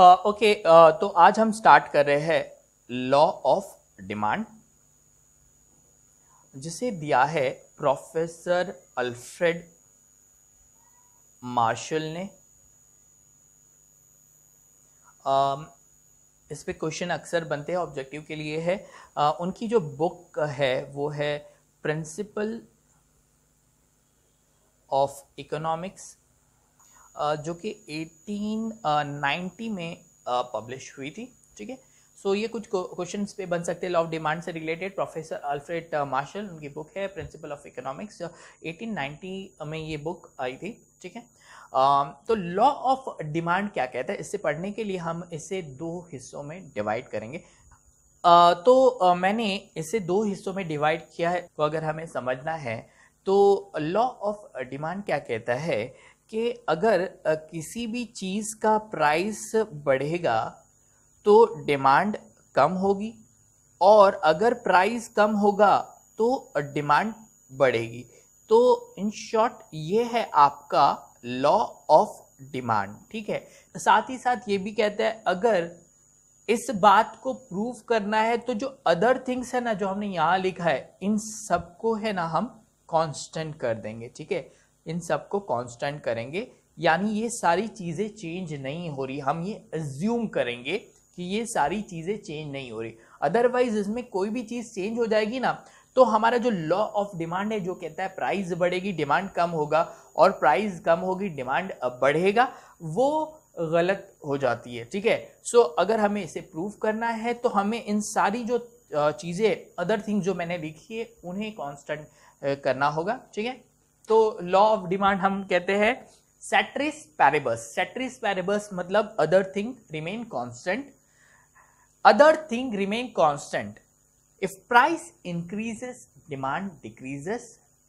okay uh, okay, uh, तो आज हम स्टार्ट कर रहे हैं लॉ ऑफ डिमांड जिसे दिया है प्रोफेसर अल्फ्रेड मार्शल ने uh, इस पे क्वेश्चन अक्सर बनते हैं ऑब्जेक्टिव के लिए है उनकी जो बुक है वो है प्रिंसिपल ऑफ इकोनॉमिक्स जो कि 1890 में पब्लिश हुई थी ठीक है सो ये कुछ क्वेश्चन पे बन सकते हैं लॉ ऑफ डिमांड से रिलेटेड प्रोफेसर अल्फ्रेड मार्शल उनकी बुक है प्रिंसिपल ऑफ इकोनॉमिक्स 1890 में ये बुक आई थी ठीक है तो लॉ ऑफ डिमांड क्या कहता है इससे पढ़ने के लिए हम इसे दो हिस्सों में डिवाइड करेंगे तो मैंने इसे दो हिस्सों में डिवाइड किया है तो अगर हमें समझना है तो लॉ ऑफ डिमांड क्या कहता है कि अगर किसी भी चीज़ का प्राइस बढ़ेगा तो डिमांड कम होगी और अगर प्राइस कम होगा तो डिमांड बढ़ेगी तो इन शॉर्ट ये है आपका लॉ ऑफ डिमांड ठीक है साथ ही साथ ये भी कहता है अगर इस बात को प्रूव करना है तो जो अदर थिंग्स है ना जो हमने यहाँ लिखा है इन सबको है ना हम कांस्टेंट कर देंगे ठीक है इन सब को कॉन्स्टेंट करेंगे यानी ये सारी चीज़ें चेंज नहीं हो रही हम ये एज्यूम करेंगे कि ये सारी चीज़ें चेंज नहीं हो रही अदरवाइज इसमें कोई भी चीज़ चेंज हो जाएगी ना तो हमारा जो लॉ ऑफ डिमांड है जो कहता है प्राइस बढ़ेगी डिमांड कम होगा और प्राइस कम होगी डिमांड बढ़ेगा वो गलत हो जाती है ठीक है सो अगर हमें इसे प्रूव करना है तो हमें इन सारी जो चीज़ें अदर थिंग्स जो मैंने लिखी है उन्हें कॉन्स्टेंट करना होगा ठीक है तो लॉ ऑफ डिमांड हम कहते हैं सेट्रिस पैरेबस सेट्रिस पैरेबस मतलब other thing remain constant other thing remain constant if price increases demand decreases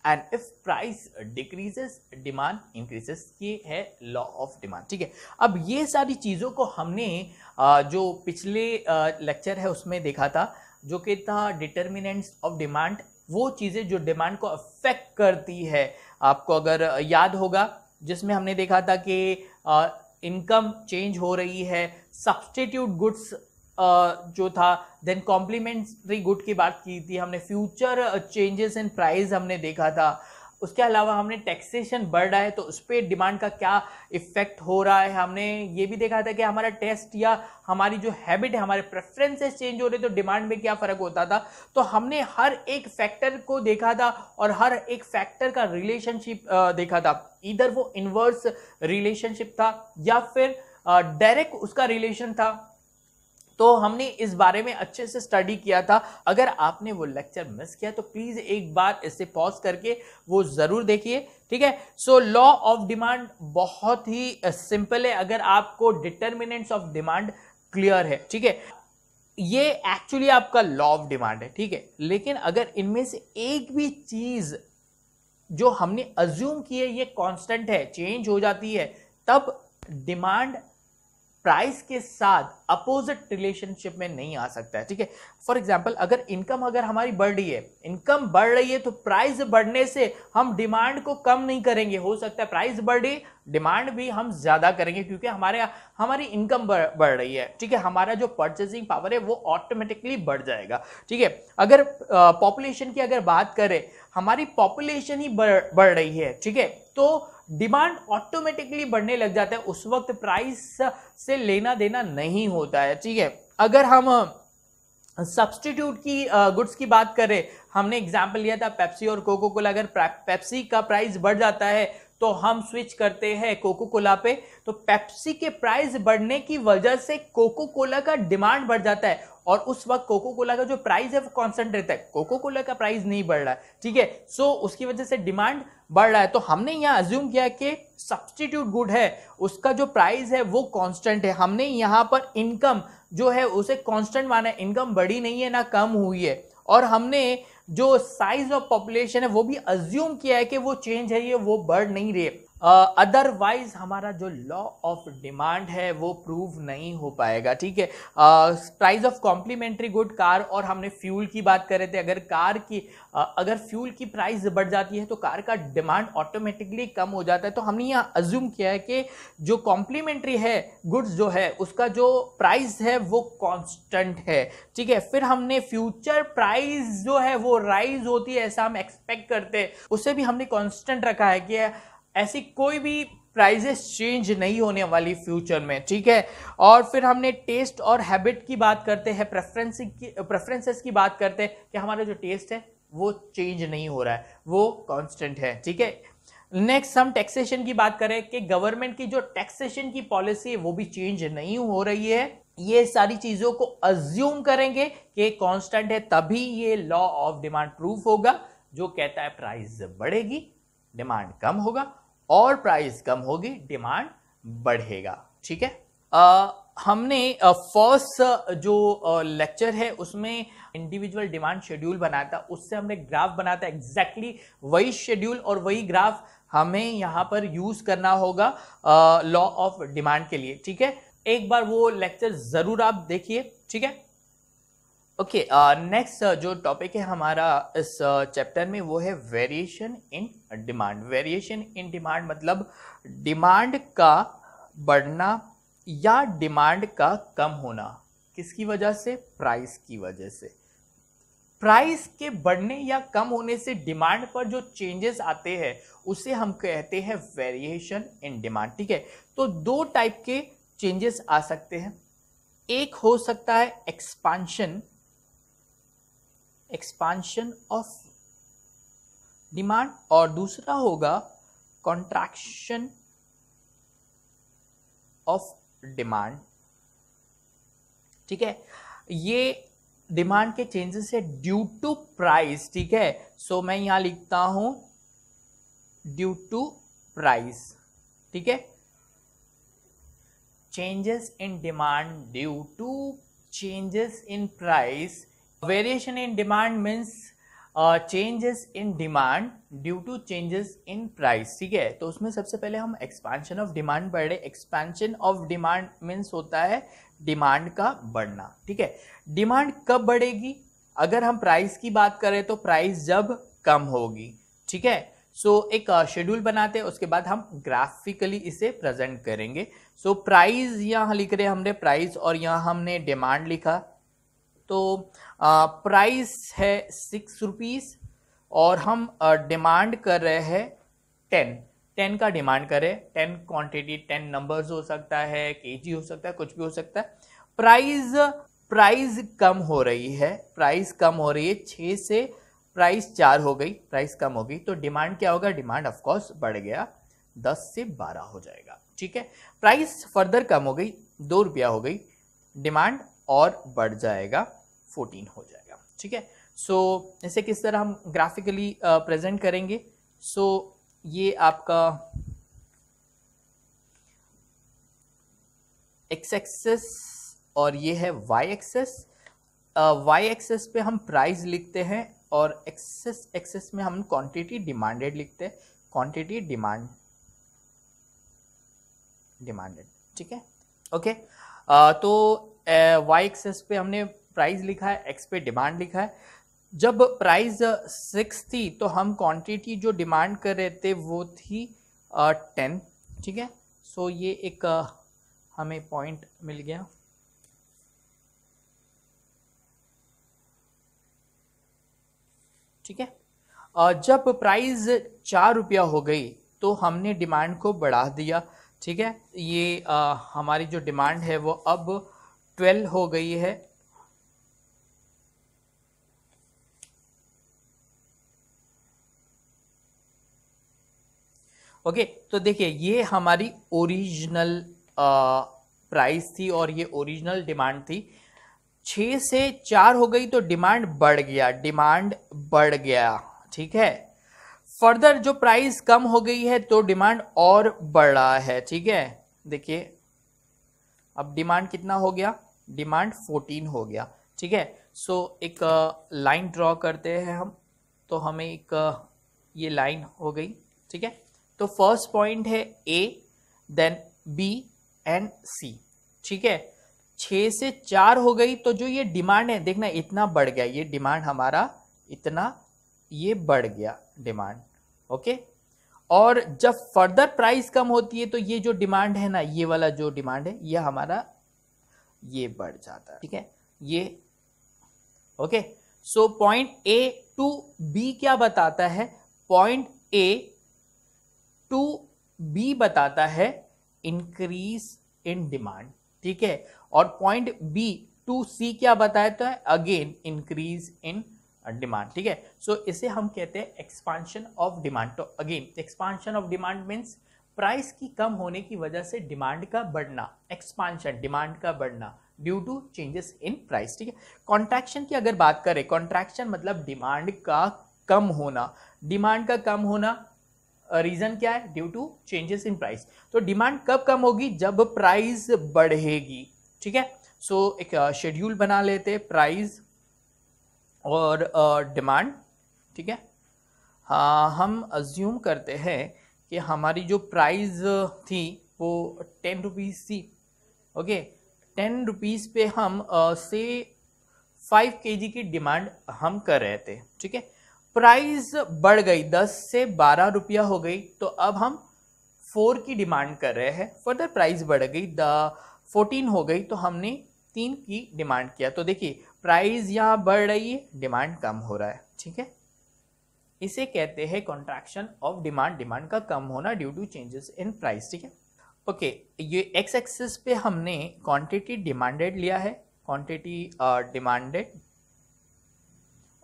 and if price decreases demand increases ये है लॉ ऑफ डिमांड ठीक है अब ये सारी चीज़ों को हमने जो पिछले लेक्चर है उसमें देखा था जो कि था डिटर्मिनेंट्स ऑफ डिमांड वो चीज़ें जो डिमांड को अफेक्ट करती है आपको अगर याद होगा जिसमें हमने देखा था कि इनकम चेंज हो रही है सब्सटीट्यूट गुड्स जो था देन कॉम्प्लीमेंट्री गुड की बात की थी हमने फ्यूचर चेंजेस इन प्राइस हमने देखा था उसके अलावा हमने टैक्सेशन बढ़ रहा है तो उस पर डिमांड का क्या इफेक्ट हो रहा है हमने ये भी देखा था कि हमारा टेस्ट या हमारी जो हैबिट है हमारे प्रेफरेंसेस चेंज हो रहे तो डिमांड में क्या फ़र्क होता था तो हमने हर एक फैक्टर को देखा था और हर एक फैक्टर का रिलेशनशिप देखा था इधर वो इनवर्स रिलेशनशिप था या फिर डायरेक्ट उसका रिलेशन था तो हमने इस बारे में अच्छे से स्टडी किया था अगर आपने वो लेक्चर मिस किया तो प्लीज़ एक बार इसे पॉज करके वो ज़रूर देखिए ठीक है सो लॉ ऑफ डिमांड बहुत ही सिंपल है अगर आपको डिटर्मिनेंट्स ऑफ डिमांड क्लियर है ठीक है ये एक्चुअली आपका लॉ ऑफ डिमांड है ठीक है लेकिन अगर इनमें से एक भी चीज जो हमने अज्यूम की है ये कॉन्स्टेंट है चेंज हो जाती है तब डिमांड प्राइस के साथ अपोजिट रिलेशनशिप में नहीं आ सकता है ठीक है फॉर एग्जाम्पल अगर इनकम अगर हमारी बढ़ रही है इनकम बढ़ रही है तो प्राइस बढ़ने से हम डिमांड को कम नहीं करेंगे हो सकता है प्राइस बढ़ रही डिमांड भी हम ज़्यादा करेंगे क्योंकि हमारे हमारी इनकम बढ़ रही है ठीक है हमारा जो परचेसिंग पावर है वो ऑटोमेटिकली बढ़ जाएगा ठीक है अगर पॉपुलेशन की अगर बात करें हमारी पॉपुलेशन ही बढ़ बढ़ रही है ठीक है तो डिमांड ऑटोमेटिकली बढ़ने लग जाता है उस वक्त प्राइस से लेना देना नहीं होता है ठीक है अगर हम सब्सटीट्यूट की गुड्स की बात करें हमने एग्जाम्पल लिया था पेप्सी और कोको कोला अगर पेप्सी का प्राइस बढ़ जाता है तो हम स्विच करते हैं कोको कोला पे तो पेप्सी के प्राइस बढ़ने की वजह से कोको कोला का डिमांड बढ़ जाता है और उस वक्त कोको कोला का जो प्राइस है वो कॉन्सेंट रहता है कोको कोला का प्राइस नहीं बढ़ रहा है ठीक है सो उसकी वजह से डिमांड बढ़ रहा है तो हमने यहाँ अज्यूम किया कि सब्सटीट्यूट गुड है उसका जो प्राइस है वो कॉन्स्टेंट है हमने यहाँ पर इनकम जो है उसे कॉन्स्टेंट माना है इनकम बढ़ी नहीं है ना कम हुई है और हमने जो साइज ऑफ पॉपुलेशन है वो भी अज्यूम किया है कि वो चेंज है ये वो बर्ड नहीं रही है अदरवाइज uh, हमारा जो लॉ ऑफ डिमांड है वो प्रूव नहीं हो पाएगा ठीक है price of complementary good car और हमने फ्यूल की बात कर रहे थे अगर कार की uh, अगर फ्यूल की प्राइस बढ़ जाती है तो कार का डिमांड ऑटोमेटिकली कम हो जाता है तो हमने यहाँ अज्यूम किया है कि जो कॉम्प्लीमेंट्री है गुड्स जो है उसका जो प्राइस है वो कॉन्स्टेंट है ठीक है फिर हमने फ्यूचर प्राइस जो है वो राइज होती है ऐसा हम एक्सपेक्ट करते हैं उसे भी हमने कॉन्स्टेंट रखा है कि ऐसी कोई भी प्राइजेस चेंज नहीं होने वाली फ्यूचर में ठीक है और फिर हमने टेस्ट और हैबिट की बात करते हैं प्रेफरेंस की प्रेफरेंसेस की बात करते हैं कि हमारा जो टेस्ट है वो चेंज नहीं हो रहा है वो कांस्टेंट है ठीक है नेक्स्ट हम टैक्सेशन की बात करें कि गवर्नमेंट की जो टैक्सेशन की पॉलिसी है वो भी चेंज नहीं हो रही है ये सारी चीज़ों को अज्यूम करेंगे कि कांस्टेंट है तभी ये लॉ ऑफ डिमांड प्रूफ होगा जो कहता है प्राइस बढ़ेगी डिमांड कम होगा और प्राइस कम होगी डिमांड बढ़ेगा ठीक है आ, हमने फर्स्ट जो लेक्चर है उसमें इंडिविजुअल डिमांड शेड्यूल बनाया था उससे हमने ग्राफ बनाया था एग्जैक्टली वही शेड्यूल और वही ग्राफ हमें यहाँ पर यूज करना होगा लॉ ऑफ डिमांड के लिए ठीक है एक बार वो लेक्चर जरूर आप देखिए ठीक है ओके नेक्स्ट uh, uh, जो टॉपिक है हमारा इस चैप्टर uh, में वो है variation in demand variation in demand मतलब डिमांड का बढ़ना या डिमांड का कम होना किसकी वजह से प्राइस की वजह से प्राइस के बढ़ने या कम होने से डिमांड पर जो चेंजेस आते हैं उसे हम कहते हैं वेरिएशन इन डिमांड ठीक है तो दो टाइप के चेंजेस आ सकते हैं एक हो सकता है एक्सपांशन एक्सपांशन ऑफ डिमांड और दूसरा होगा कॉन्ट्रैक्शन ऑफ डिमांड ठीक है ये डिमांड के चेंजेस है ड्यू टू प्राइस ठीक है सो so, मैं यहां लिखता हूं ड्यू टू प्राइस ठीक है changes in demand due to changes in price variation in demand means changes in demand due to changes in price ठीक है तो उसमें सबसे पहले हम एक्सपेंशन ऑफ डिमांड पढ़ रहे एक्सपांशन ऑफ डिमांड मीन्स होता है डिमांड का बढ़ना ठीक है डिमांड कब बढ़ेगी अगर हम प्राइस की बात करें तो प्राइस जब कम होगी ठीक है सो so, एक शेड्यूल uh, बनाते हैं उसके बाद हम ग्राफिकली इसे प्रेजेंट करेंगे सो प्राइज प्राइस यहाँ लिख रहे हमने प्राइस और यहाँ हमने डिमांड लिखा तो प्राइस है सिक्स रुपीज़ और हम डिमांड कर रहे हैं टेन टेन का डिमांड करें टेन क्वांटिटी टेन नंबर्स हो सकता है केजी हो सकता है कुछ भी हो सकता है प्राइस प्राइस कम हो रही है प्राइस कम हो रही है छः से प्राइस चार हो गई प्राइस कम हो गई तो डिमांड क्या होगा डिमांड ऑफकोर्स बढ़ गया दस से बारह हो जाएगा ठीक है प्राइस फर्दर कम हो गई दो रुपया हो गई डिमांड और बढ़ जाएगा फोर्टीन हो जाएगा ठीक है सो इसे किस तरह हम ग्राफिकली प्रेजेंट uh, करेंगे सो so, ये आपका एक्स एक्सेस और ये है वाई एक्सेस वाई एक्सेस पे हम प्राइस लिखते हैं और एक्सेस एक्सेस में हम क्वांटिटी डिमांडेड लिखते हैं क्वांटिटी डिमांड डिमांडेड ठीक है ओके uh, तो वाई uh, एक्सेस पे हमने प्राइस लिखा है एक्स पे डिमांड लिखा है जब प्राइस सिक्स थी तो हम क्वांटिटी जो डिमांड कर रहे थे वो थी टेन ठीक है सो ये एक हमें पॉइंट मिल गया ठीक है जब प्राइस चार रुपया हो गई तो हमने डिमांड को बढ़ा दिया ठीक है ये हमारी जो डिमांड है वो अब ट्वेल्व हो गई है ओके तो देखिए ये हमारी ओरिजिनल प्राइस थी और ये ओरिजिनल डिमांड थी छः से चार हो गई तो डिमांड बढ़ गया डिमांड बढ़ गया ठीक है फर्दर जो प्राइस कम हो गई है तो डिमांड और बढ़ा है ठीक है देखिए अब डिमांड कितना हो गया डिमांड फोर्टीन हो गया ठीक है सो एक लाइन ड्रॉ करते हैं हम तो हमें एक ये लाइन हो गई ठीक है तो फर्स्ट पॉइंट है A then B and C ठीक है छः से चार हो गई तो जो ये डिमांड है देखना इतना बढ़ गया ये डिमांड हमारा इतना ये बढ़ गया डिमांड ओके और जब फर्दर प्राइस कम होती है तो ये जो डिमांड है ना ये वाला जो डिमांड है ये हमारा ये बढ़ जाता है ठीक है ये okay so point A to B क्या बताता है पॉइंट ए टू बी बताता है इंक्रीज इन डिमांड ठीक है और पॉइंट बी टू सी क्या बताया तो है अगेन इंक्रीज इन डिमांड ठीक है सो इसे हम कहते हैं एक्सपांशन ऑफ डिमांड तो again expansion of demand means price की कम होने की वजह से डिमांड का बढ़ना एक्सपांशन डिमांड का बढ़ना due to changes in price ठीक है कॉन्ट्रैक्शन की अगर बात करें कॉन्ट्रैक्शन मतलब डिमांड का कम होना डिमांड का कम होना रीजन क्या है due to changes in price तो डिमांड कब कम होगी जब प्राइस बढ़ेगी ठीक है सो एक शेड्यूल बना लेते प्राइस और डिमांड ठीक है हाँ हम अज्यूम करते हैं कि हमारी जो प्राइस थी वो टेन रुपीज़ थी ओके टेन रुपीज़ पे हम से फाइव के जी की डिमांड हम कर रहे थे ठीक है प्राइस बढ़ गई दस से बारह रुपया हो गई तो अब हम फोर की डिमांड कर रहे हैं फर्दर प्राइस बढ़ गई द फोर्टीन हो गई तो हमने तीन की डिमांड किया तो देखिए प्राइस यहाँ बढ़ रही है डिमांड कम हो रहा है ठीक है इसे कहते हैं कॉन्ट्रैक्शन ऑफ डिमांड डिमांड का कम होना due to changes in price ठीक है ओके ये एक्स एक्सिस पे हमने क्वांटिटी डिमांडेड लिया है क्वांटिटी डिमांडेड uh,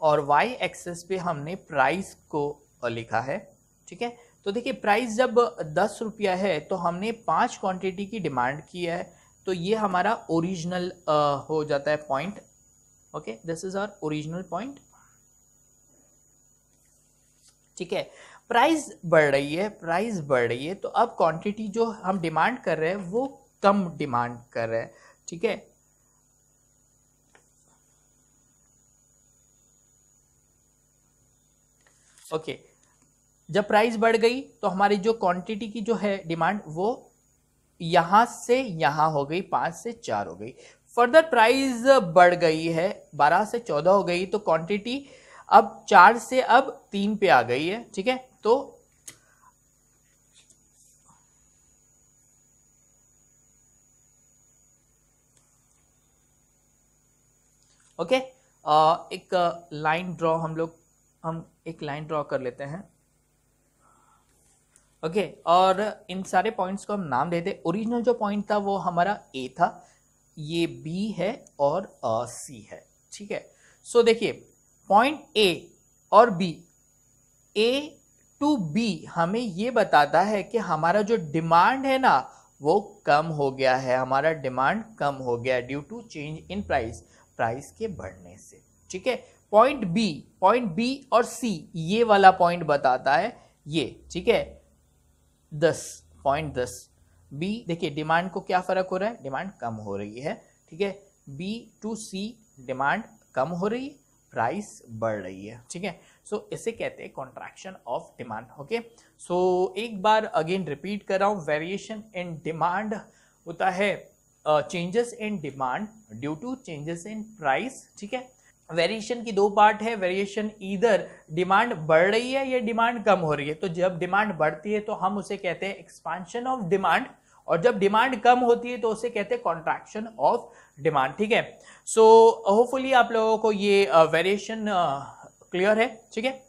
और वाई एक्सेस पे हमने प्राइस को लिखा है ठीक है तो देखिए प्राइस जब दस रुपया है तो हमने पाँच क्वांटिटी की डिमांड की है तो ये हमारा ओरिजिनल हो जाता है point okay this is our original point ठीक है प्राइस बढ़ रही है प्राइस बढ़ रही है तो अब क्वांटिटी जो हम डिमांड कर रहे हैं वो कम डिमांड कर रहे हैं ठीक है ओके जब प्राइस बढ़ गई तो हमारी जो क्वांटिटी की जो है डिमांड वो यहाँ से यहाँ हो गई पाँच से चार हो गई फर्दर प्राइस बढ़ गई है बारह से चौदह हो गई तो क्वांटिटी अब चार से अब तीन पे आ गई है ठीक है तो ओके okay, एक लाइन ड्रॉ हम लोग हम एक लाइन ड्रॉ कर लेते हैं ओके okay, और इन सारे पॉइंट्स को हम नाम देते ओरिजिनल जो पॉइंट था वो हमारा ए था ये बी है और सी है ठीक है सो देखिए पॉइंट ए और बी ए टू बी हमें ये बताता है कि हमारा जो डिमांड है ना वो कम हो गया है हमारा डिमांड कम हो गया due to change in price price के बढ़ने से ठीक है पॉइंट बी पॉइंट बी और सी ये वाला पॉइंट बताता है ये ठीक है दस पॉइंट दस बी देखिए डिमांड को क्या फ़र्क हो रहा है डिमांड कम हो रही है ठीक है बी टू सी डिमांड कम हो रही है प्राइस बढ़ रही है ठीक है सो इसे कहते हैं contraction of demand okay so एक बार अगेन रिपीट कर रहा हूँ वेरिएशन इन डिमांड होता है changes in demand due to changes in price ठीक है वेरिएशन की दो पार्ट है वेरिएशन इधर डिमांड बढ़ रही है या डिमांड कम हो रही है तो जब डिमांड बढ़ती है तो हम उसे कहते हैं एक्सपांशन ऑफ डिमांड और जब डिमांड कम होती है तो उसे कहते हैं कॉन्ट्रैक्शन ऑफ डिमांड ठीक है सो होपफुली आप लोगों को ये वेरिएशन uh, क्लियर uh, है ठीक है